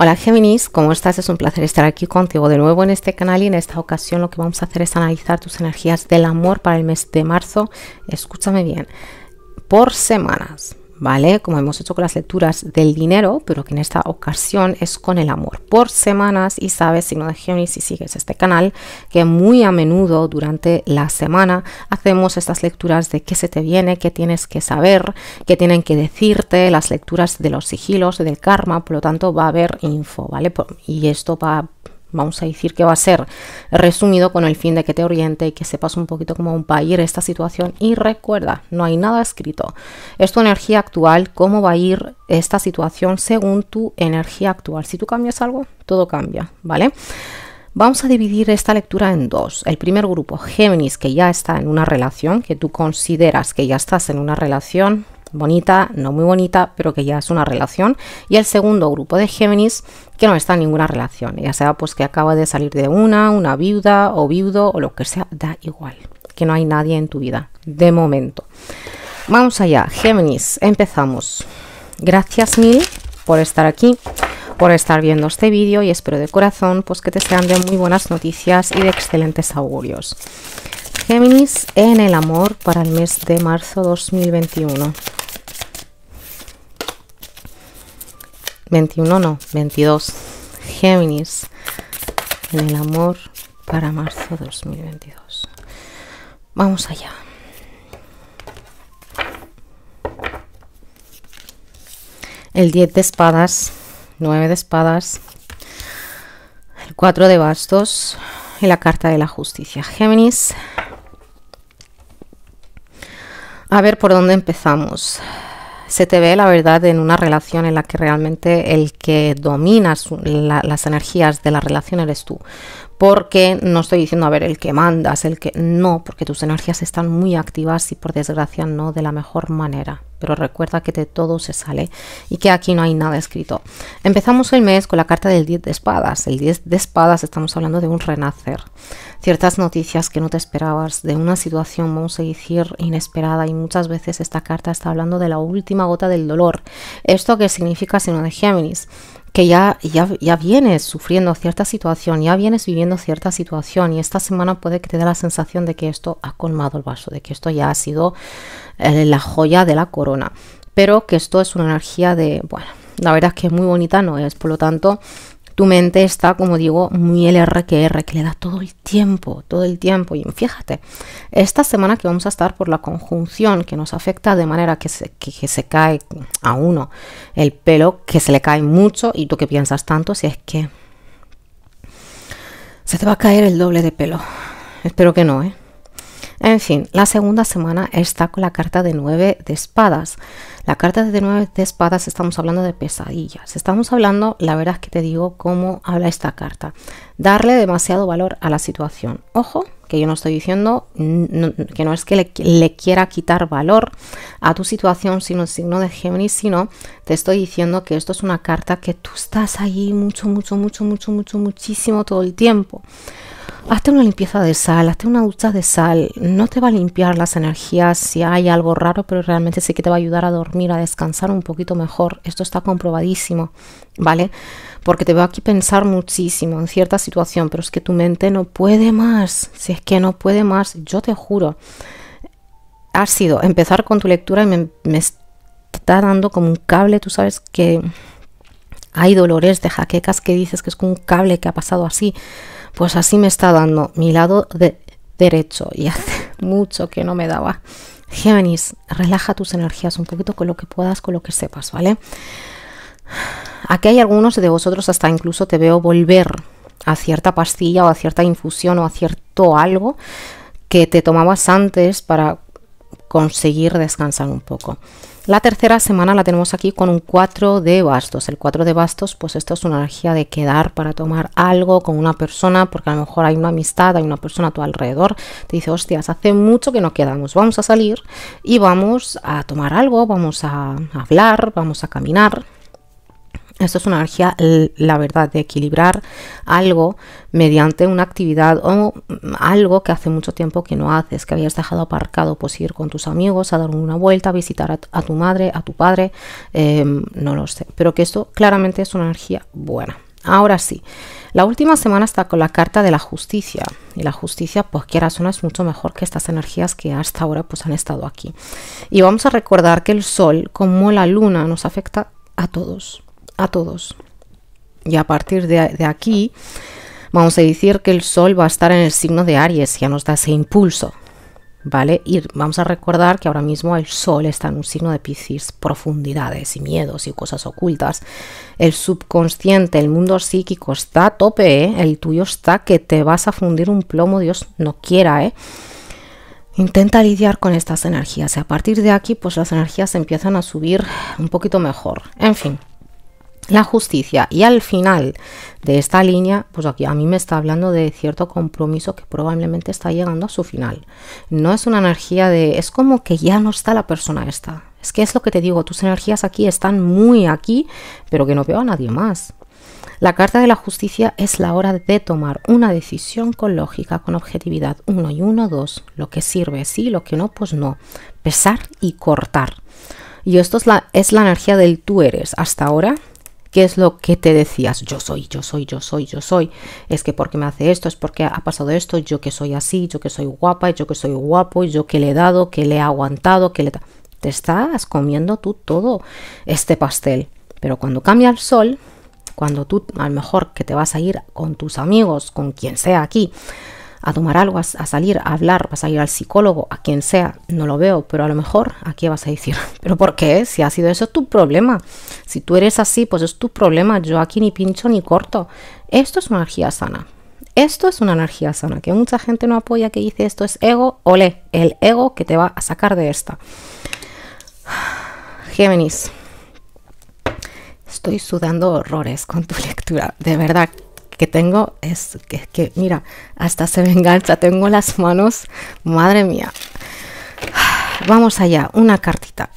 Hola Géminis, ¿cómo estás? Es un placer estar aquí contigo de nuevo en este canal y en esta ocasión lo que vamos a hacer es analizar tus energías del amor para el mes de marzo. Escúchame bien, por semanas. ¿vale? Como hemos hecho con las lecturas del dinero, pero que en esta ocasión es con el amor. Por semanas, y sabes, si no de Géminis, si sigues este canal, que muy a menudo durante la semana hacemos estas lecturas de qué se te viene, qué tienes que saber, qué tienen que decirte, las lecturas de los sigilos, del karma, por lo tanto va a haber info, ¿vale? Y esto va vamos a decir que va a ser resumido con el fin de que te oriente y que sepas un poquito cómo va a ir esta situación. Y recuerda, no hay nada escrito. Es tu energía actual, cómo va a ir esta situación según tu energía actual. Si tú cambias algo, todo cambia, ¿vale? Vamos a dividir esta lectura en dos. El primer grupo, Géminis, que ya está en una relación, que tú consideras que ya estás en una relación, bonita, no muy bonita, pero que ya es una relación. Y el segundo grupo de Géminis, que no está en ninguna relación, ya sea pues que acaba de salir de una, una viuda o viudo o lo que sea, da igual, que no hay nadie en tu vida, de momento. Vamos allá, Géminis, empezamos. Gracias mil por estar aquí, por estar viendo este vídeo y espero de corazón pues que te sean de muy buenas noticias y de excelentes augurios. Géminis en el amor para el mes de marzo 2021. 21 no, 22. Géminis. En el amor para marzo 2022. Vamos allá. El 10 de espadas, 9 de espadas, el 4 de bastos y la carta de la justicia. Géminis. A ver por dónde empezamos se te ve la verdad en una relación en la que realmente el que domina las energías de la relación eres tú porque no estoy diciendo, a ver, el que mandas, el que... No, porque tus energías están muy activas y por desgracia no de la mejor manera. Pero recuerda que de todo se sale y que aquí no hay nada escrito. Empezamos el mes con la carta del 10 de espadas. El 10 de espadas estamos hablando de un renacer. Ciertas noticias que no te esperabas, de una situación, vamos a decir, inesperada. Y muchas veces esta carta está hablando de la última gota del dolor. ¿Esto qué significa sino de Géminis? que ya, ya, ya vienes sufriendo cierta situación, ya vienes viviendo cierta situación y esta semana puede que te dé la sensación de que esto ha colmado el vaso, de que esto ya ha sido eh, la joya de la corona, pero que esto es una energía de, bueno, la verdad es que muy bonita no es, por lo tanto tu mente está, como digo, muy el R que le da todo el tiempo, todo el tiempo. Y fíjate, esta semana que vamos a estar por la conjunción que nos afecta de manera que se, que, que se cae a uno el pelo, que se le cae mucho, y tú que piensas tanto, si es que se te va a caer el doble de pelo. Espero que no, ¿eh? En fin, la segunda semana está con la carta de nueve de espadas. La carta de nueve de espadas estamos hablando de pesadillas. Estamos hablando, la verdad es que te digo cómo habla esta carta. Darle demasiado valor a la situación. Ojo, que yo no estoy diciendo que no es que le, quiera quitar valor a tu situación, sino el signo de Géminis, sino te estoy diciendo que esto es una carta que tú estás ahí mucho, mucho, mucho, mucho, mucho, muchísimo todo el tiempo. Hazte una limpieza de sal, hazte una ducha de sal. No te va a limpiar las energías si hay algo raro, pero realmente sí que te va a ayudar a dormir, a descansar un poquito mejor. Esto está comprobadísimo, ¿vale? Porque te veo aquí pensar muchísimo en cierta situación, pero es que tu mente no puede más. Si es que no puede más, yo te juro. Ha sido empezar con tu lectura y me, me está dando como un cable, tú sabes que hay dolores de jaquecas que dices que es como un cable que ha pasado así pues así me está dando mi lado de derecho y hace mucho que no me daba. Géminis, relaja tus energías un poquito con lo que puedas, con lo que sepas, ¿vale? Aquí hay algunos de vosotros, hasta incluso te veo volver a cierta pastilla o a cierta infusión o a cierto algo que te tomabas antes para conseguir descansar un poco. La tercera semana la tenemos aquí con un 4 de bastos. El 4 de bastos, pues esto es una energía de quedar para tomar algo con una persona, porque a lo mejor hay una amistad, hay una persona a tu alrededor, te dice, hostias, hace mucho que no quedamos, vamos a salir y vamos a tomar algo, vamos a hablar, vamos a caminar. Esto es una energía, la verdad, de equilibrar algo mediante una actividad o algo que hace mucho tiempo que no haces, que habías dejado aparcado, pues ir con tus amigos a dar una vuelta, visitar a, tu madre, a tu padre, em, no lo sé, pero que esto claramente es una energía buena. Ahora sí, la última semana está con la carta de la justicia y la justicia, pues quieras o es mucho mejor que estas energías que hasta ahora pues han estado aquí. Y vamos a recordar que el sol, como la luna, nos afecta a todos a todos. Y a partir de, aquí, vamos a decir que el Sol va a estar en el signo de Aries, ya nos da ese impulso, ¿vale? Y vamos a recordar que ahora mismo el Sol está en un signo de Piscis, profundidades y miedos y cosas ocultas. El subconsciente, el mundo psíquico está a tope, ¿eh? El tuyo está que te vas a fundir un plomo, Dios no quiera, ¿eh? Intenta lidiar con estas energías y a partir de aquí pues las energías empiezan a subir un poquito mejor. En fin, la justicia. Y al final de esta línea, pues aquí a mí me está hablando de cierto compromiso que probablemente está llegando a su final. No es una energía de, es como que ya no está la persona esta. Es que es lo que te digo, tus energías aquí están muy aquí, pero que no veo a nadie más. La carta de la justicia es la hora de tomar una decisión con lógica, con objetividad. Uno y uno, dos. Lo que sirve, sí, lo que no, pues no. Pesar y cortar. Y esto es la, es la energía del tú eres. Hasta ahora ¿Qué es lo que te decías? Yo soy, yo soy, yo soy, yo soy. Es que porque me hace esto, es porque ha pasado esto, yo que soy así, yo que soy guapa, yo que soy guapo, yo que le he dado, que le he aguantado, que le... Te estás comiendo tú todo este pastel. Pero cuando cambia el sol, cuando tú a lo mejor que te vas a ir con tus amigos, con quien sea aquí, a tomar algo, a, salir, a hablar, vas a ir al psicólogo, a quien sea, no lo veo, pero a lo mejor aquí vas a decir, pero ¿por qué? Si ha sido eso tu problema. Si tú eres así, pues es tu problema. Yo aquí ni pincho ni corto. Esto es una energía sana. Esto es una energía sana, que mucha gente no apoya, que dice esto es ego, ole, el ego que te va a sacar de esta. Géminis, estoy sudando horrores con tu lectura, de verdad, que tengo es que, que mira, hasta se me engancha, tengo las manos, madre mía. Vamos allá, una cartita.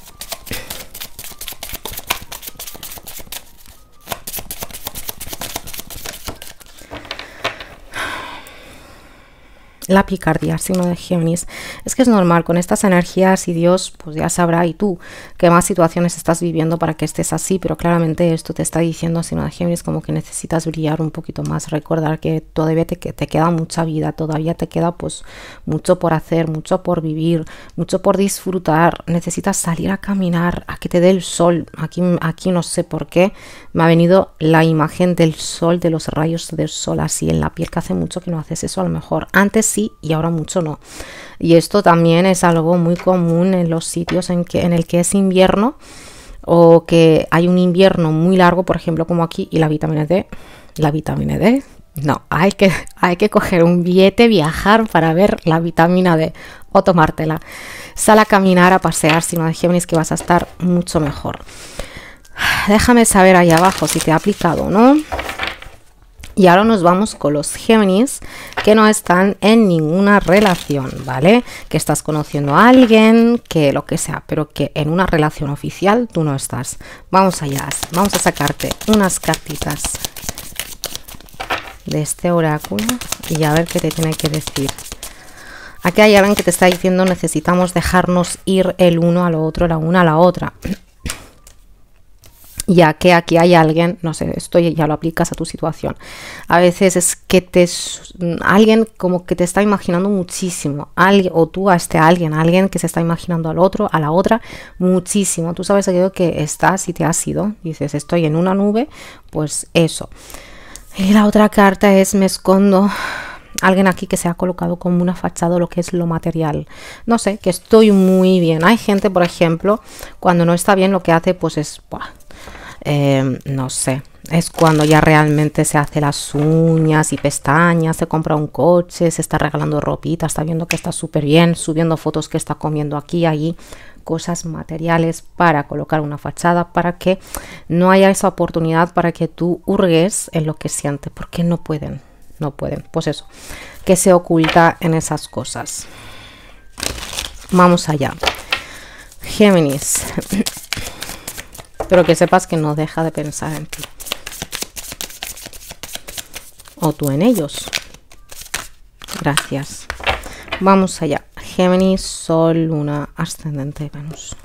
La picardía, signo de Géminis. Es que es normal, con estas energías y Dios, pues ya sabrá, y tú, qué más situaciones estás viviendo para que estés así, pero claramente esto te está diciendo, signo de Géminis, como que necesitas brillar un poquito más, recordar que todavía te, te queda mucha vida, todavía te queda pues mucho por hacer, mucho por vivir, mucho por disfrutar, necesitas salir a caminar, a que te dé el sol, aquí, aquí no sé por qué, me ha venido la imagen del sol, de los rayos del sol así en la piel, que hace mucho que no haces eso, a lo mejor antes y ahora mucho no. Y esto también es algo muy común en los sitios en, que, en el que es invierno o que hay un invierno muy largo, por ejemplo como aquí, y la vitamina D, la vitamina D, no, hay que, hay que coger un billete, viajar para ver la vitamina D o tomártela. Sal a caminar, a pasear, si no de que vas a estar mucho mejor. Déjame saber ahí abajo si te ha aplicado o no. Y ahora nos vamos con los Géminis que no están en ninguna relación, ¿vale? Que estás conociendo a alguien, que lo que sea, pero que en una relación oficial tú no estás. Vamos allá, vamos a sacarte unas cartitas de este oráculo y a ver qué te tiene que decir. Aquí hay alguien que te está diciendo necesitamos dejarnos ir el uno a lo otro, la una a la otra ya que aquí hay alguien, no sé, esto ya lo aplicas a tu situación. A veces es que te alguien como que te está imaginando muchísimo, alguien, o tú a este alguien, alguien que se está imaginando al otro, a la otra, muchísimo. Tú sabes aquello que estás y te has ido, dices, estoy en una nube, pues eso. Y la otra carta es me escondo alguien aquí que se ha colocado como una fachada lo que es lo material. No sé, que estoy muy bien. Hay gente, por ejemplo, cuando no está bien lo que hace pues es, Em, no sé, es cuando ya realmente se hace las uñas y pestañas, se compra un coche, se está regalando ropita, está viendo que está súper bien, subiendo fotos que está comiendo aquí, allí, cosas materiales para colocar una fachada, para que no haya esa oportunidad para que tú hurgues en lo que sientes, porque no pueden, no pueden. Pues eso, que se oculta en esas cosas. Vamos allá. Géminis. Pero que sepas que no deja de pensar en ti. O tú en ellos. Gracias. Vamos allá. Géminis, Sol, Luna, Ascendente de Venus.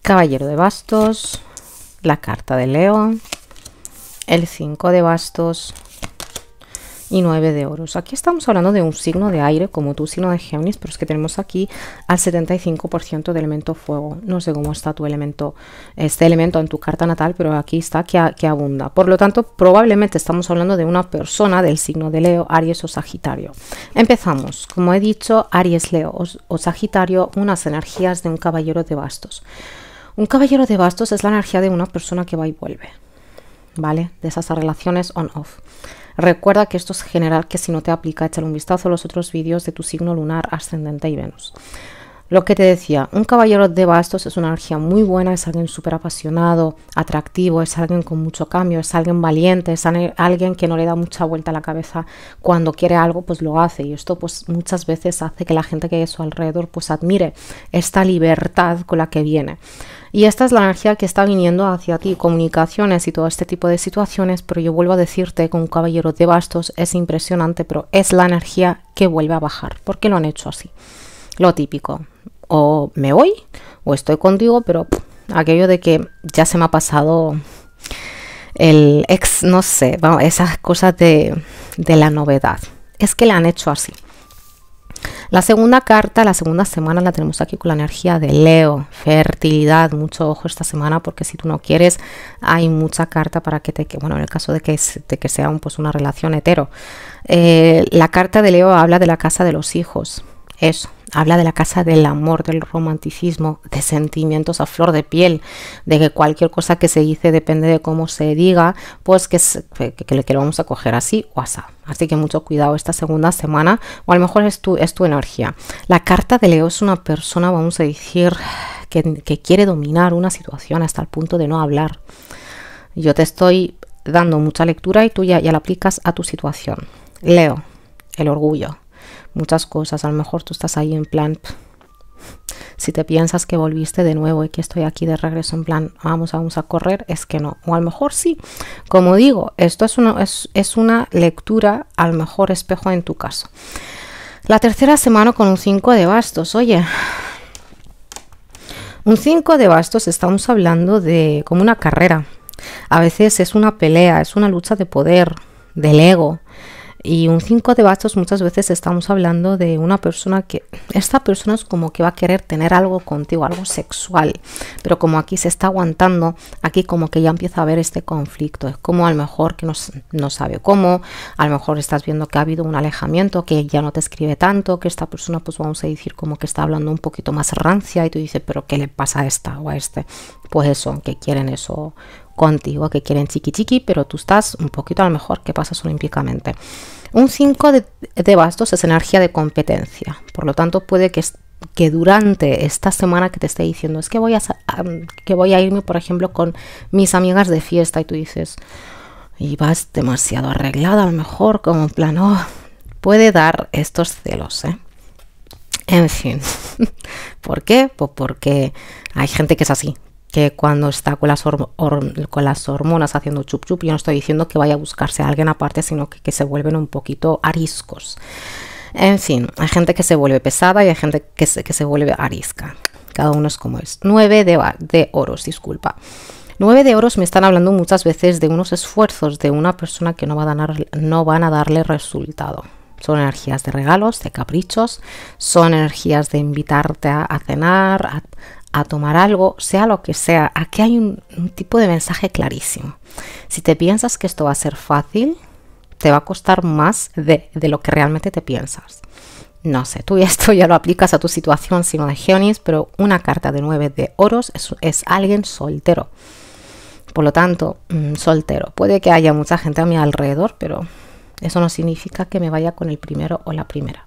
Caballero de Bastos, la carta de león el 5 de Bastos, y 9 de oros. Aquí estamos hablando de un signo de aire, como tu signo de Géminis, pero es que tenemos aquí al 75% de elemento fuego. No sé cómo está tu elemento, este elemento en tu carta natal, pero aquí está que, abunda. Por lo tanto, probablemente estamos hablando de una persona del signo de Leo, Aries o Sagitario. Empezamos. Como he dicho, Aries, Leo o Sagitario, unas energías de un caballero de bastos. Un caballero de bastos es la energía de una persona que va y vuelve, ¿vale? De esas relaciones on-off. Recuerda que esto es general, que si no te aplica, échale un vistazo a los otros vídeos de tu signo lunar, ascendente y Venus. Lo que te decía, un caballero de bastos es una energía muy buena, es alguien súper apasionado, atractivo, es alguien con mucho cambio, es alguien valiente, es alguien que no le da mucha vuelta a la cabeza. Cuando quiere algo, pues lo hace. Y esto pues muchas veces hace que la gente que hay a su alrededor pues admire esta libertad con la que viene. Y esta es la energía que está viniendo hacia ti, comunicaciones y todo este tipo de situaciones, pero yo vuelvo a decirte que un caballero de bastos es impresionante, pero es la energía que vuelve a bajar, porque lo han hecho así. Lo típico, o me voy, o estoy contigo, pero aquello de que ya se me ha pasado el ex, no sé, esas cosas de, de la novedad. Es que la han hecho así. La segunda carta, la segunda semana la tenemos aquí con la energía de Leo, fertilidad, mucho ojo esta semana porque si tú no quieres hay mucha carta para que te, bueno, en el caso de que, que sea un, pues una relación hetero. Eh, la carta de Leo habla de la casa de los hijos, eso, habla de la casa del amor, del romanticismo, de sentimientos a flor de piel, de que cualquier cosa que se dice depende de cómo se diga, pues que, lo vamos a coger así o así. Así que mucho cuidado esta segunda semana, o a lo mejor es tu, es tu energía. La carta de Leo es una persona, vamos a decir, que, quiere dominar una situación hasta el punto de no hablar. Yo te estoy dando mucha lectura y tú ya la aplicas a tu situación. Leo, el orgullo muchas cosas. A lo mejor tú estás ahí en plan, si te piensas que volviste de nuevo y que estoy aquí de regreso en plan, vamos, vamos a correr, es que no. O a lo mejor sí. Como digo, esto es una, es, es una lectura al mejor espejo en tu caso. La tercera semana con un 5 de bastos, oye. Un 5 de bastos estamos hablando de como una carrera. A veces es una pelea, es una lucha de poder, del ego, y un cinco de bastos muchas veces estamos hablando de una persona que esta persona es como que va a querer tener algo contigo, algo sexual, pero como aquí se está aguantando, aquí como que ya empieza a haber este conflicto, es como a lo mejor que no, sabe cómo, a lo mejor estás viendo que ha habido un alejamiento, que ya no te escribe tanto, que esta persona pues vamos a decir como que está hablando un poquito más rancia y tú dices, pero ¿qué le pasa a esta o a este? Pues eso, que quieren eso, contigo que quieren chiqui chiqui, pero tú estás un poquito a lo mejor que pasas olímpicamente. Un 5 de, bastos es energía de competencia, por lo tanto puede que, que durante esta semana que te esté diciendo es que voy, a, que voy a irme, por ejemplo, con mis amigas de fiesta y tú dices, y vas demasiado arreglada a lo mejor, como en plan, oh, puede dar estos celos, ¿eh? En fin, ¿por qué? Pues porque hay gente que es así, que cuando está con las, hormonas haciendo chup chup, yo no estoy diciendo que vaya a buscarse a alguien aparte, sino que, se vuelven un poquito ariscos. En fin, hay gente que se vuelve pesada y hay gente que se, que se vuelve arisca. Cada uno es como es. Nueve de, de oros, disculpa. Nueve de oros me están hablando muchas veces de unos esfuerzos de una persona que no, va a no van a darle resultado. Son energías de regalos, de caprichos, son energías de invitarte a, a cenar, a, a tomar algo, sea lo que sea, aquí hay un, tipo de mensaje clarísimo. Si te piensas que esto va a ser fácil, te va a costar más de, lo que realmente te piensas. No sé, tú esto ya lo aplicas a tu situación sino de Geonis, pero una carta de 9 de oros es, alguien soltero. Por lo tanto, mm, soltero. Puede que haya mucha gente a mi alrededor, pero eso no significa que me vaya con el primero o la primera.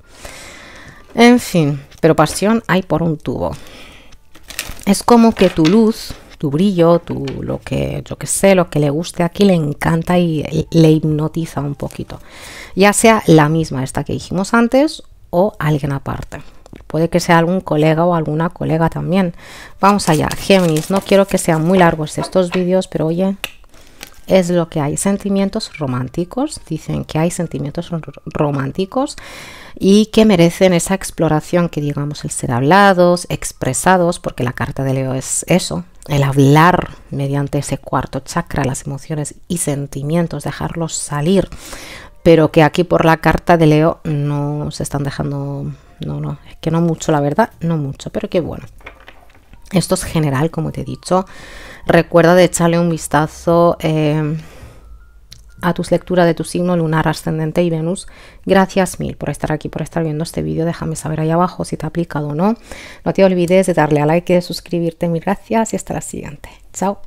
En fin, pero pasión hay por un tubo es como que tu luz, tu brillo, tu lo que yo que sé, lo que le guste aquí le encanta y le hipnotiza un poquito. Ya sea la misma esta que dijimos antes o alguien aparte. Puede que sea algún colega o alguna colega también. Vamos allá, Géminis. No quiero que sean muy largos estos vídeos, pero oye, es lo que hay. Sentimientos románticos, dicen que hay sentimientos románticos y que merecen esa exploración que digamos el ser hablados, expresados, porque la carta de Leo es eso, el hablar mediante ese cuarto chakra, las emociones y sentimientos, dejarlos salir, pero que aquí por la carta de Leo no se están dejando, no, no, es que no mucho, la verdad, no mucho, pero que bueno. Esto es general, como te he dicho. Recuerda de echarle un vistazo eh, a tus lecturas de tu signo lunar, ascendente y Venus. Gracias mil por estar aquí, por estar viendo este vídeo. Déjame saber ahí abajo si te ha aplicado o no. No te olvides de darle a like y de suscribirte. Mil gracias y hasta la siguiente. Chao.